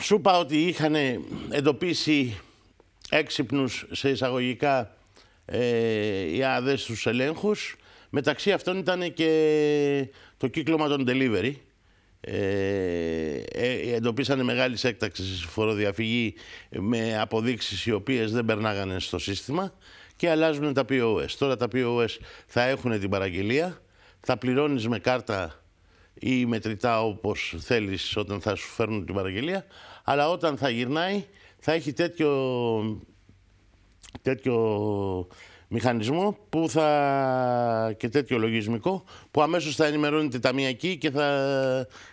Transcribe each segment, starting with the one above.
σου είπα ότι είχαν εντοπίσει έξυπνους σε εισαγωγικά ε, οι άδες ελέγχου. ελέγχους. Μεταξύ αυτών ήταν και το κύκλωμα των delivery. Ε, ε, εντοπίσανε μεγάλης έκταξης φοροδιαφυγή με αποδείξεις οι οποίες δεν περνάγανε στο σύστημα και αλλάζουν τα POS. Τώρα τα POS θα έχουν την παραγγελία, θα πληρώνεις με κάρτα ή μετρητά όπως θέλεις όταν θα σου φέρνουν την παραγγελία, αλλά όταν θα γυρνάει θα έχει τέτοιο, τέτοιο μηχανισμό που θα, και τέτοιο λογισμικό που αμέσως θα ενημερώνει τη ταμιακή και θα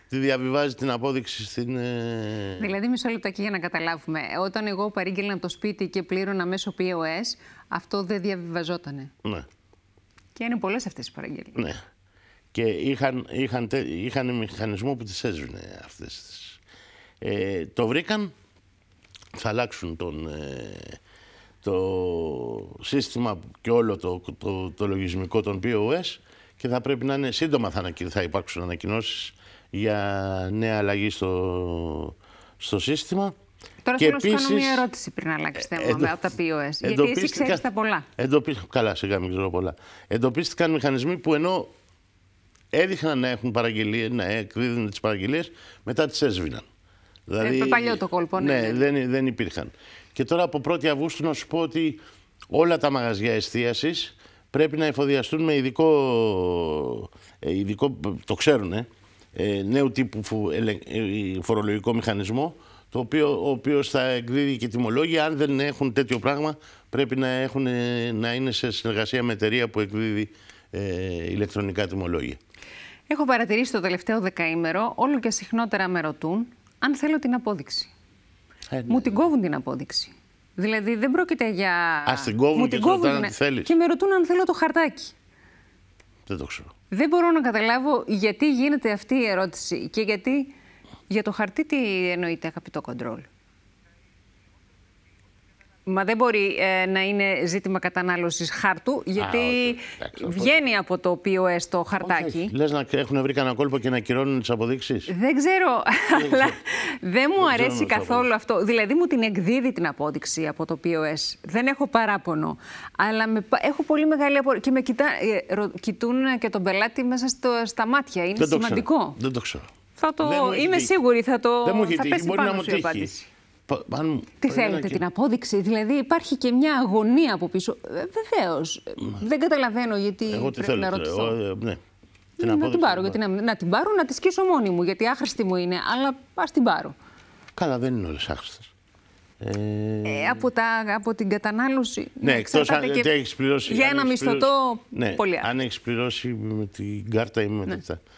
τη διαβιβάζει την απόδειξη στην... Ε, δηλαδή μισό λεπτό για να καταλάβουμε. Όταν εγώ από το σπίτι και πλήρωνα μέσω POS, αυτό δεν διαβιβαζότανε. Ναι. Και είναι πολλές αυτές οι παραγγελίες. Ναι. Και είχαν, είχαν, είχαν μηχανισμό που τις έσβηνε αυτές τις. Ε, το βρήκαν, θα αλλάξουν τον, ε, το σύστημα και όλο το, το, λογισμικό των POS και θα πρέπει να είναι σύντομα θα, θα υπάρξουν ανακοινώσεις για νέα αλλαγή στο, στο σύστημα. Τώρα και θέλω να σου κάνω μια ερώτηση πριν αλλάξει θέμα ε, εντο... από τα POS. Γιατί εσύ ξέρεις τα πολλά. Καλά, σιγά μην ξέρω πολλά. Εντοπίστηκαν μηχανισμοί που ενώ έδειχναν να έχουν παραγγελίες, να εκδίδουν τις παραγγελίες, μετά τις έσβηναν. Ε, δηλαδή, ε, παλιό το κόλπο, ναι, ναι. ναι δεν, δεν υπήρχαν. Και τώρα από 1η Αυγούστου να σου πω ότι όλα τα μαγαζιά εστίασης πρέπει να εφοδιαστούν με ειδικό. Ε, ειδικό το ξέρουν, ε, νέου τύπου ε, φορολογικό μηχανισμό, το οποίο, ο οποίος θα εκδίδει και τιμολόγια. Αν δεν έχουν τέτοιο πράγμα, πρέπει να, έχουν, να είναι σε συνεργασία με εταιρεία που εκδίδει ηλεκτρονικά τιμολόγια. Έχω παρατηρήσει το τελευταίο δεκαήμερο όλο και συχνότερα με ρωτούν αν θέλω την απόδειξη. Ε, ναι. Μου την κόβουν την απόδειξη. Δηλαδή δεν πρόκειται για. Ας την κόβουν Μου την και κόβουν, αν τη Και με ρωτούν αν θέλω το χαρτάκι. Δεν το ξέρω. Δεν μπορώ να καταλάβω γιατί γίνεται αυτή η ερώτηση και γιατί. Για το χαρτί τι εννοείται, αγαπητό κοντρόλ. Μα δεν μπορεί ε, να είναι ζήτημα κατανάλωσης χάρτου, γιατί Α, βγαίνει από το POS το χαρτάκι. Όχι, Λες να έχουν βρει κανένα κόλπο και να κυρώνουν τις αποδείξεις. Δεν ξέρω, αλλά δεν μου δεν αρέσει καθόλου αυτό. Δηλαδή μου την εκδίδει την απόδειξη από το POS. Δεν έχω παράπονο, αλλά με, έχω πολύ μεγάλη αποδείξη. Και με κοιτά, ε, κοιτούν και τον πελάτη μέσα στο, στα μάτια. Είναι δεν σημαντικό. Το Δεν το ξέρω. Θα το... Είμαι δει. σίγουρη, θα το... Δεν πέσει πάνω μπορεί η απάντηση. Τι θέλετε, την απόδειξη. Δηλαδή υπάρχει και μια αγωνία από πίσω. Ε, Βεβαίως. Ναι. Δεν καταλαβαίνω γιατί πρέπει θέλω, να ρωτήσω. Ε, ε, ναι. Την να, την πάρω, γιατί να, να την πάρω, να τη σκίσω μόνη μου, γιατί άχρηστη μου είναι, αλλά ας την πάρω. Καλά, δεν είναι όλες άχρηστες. Ε... από, τα, από την κατανάλωση. Ναι, εκτός αν και... έχεις πληρώσει. Για ένα μισθωτό. Ναι, αν έχεις πληρώσει με την κάρτα ή με ναι.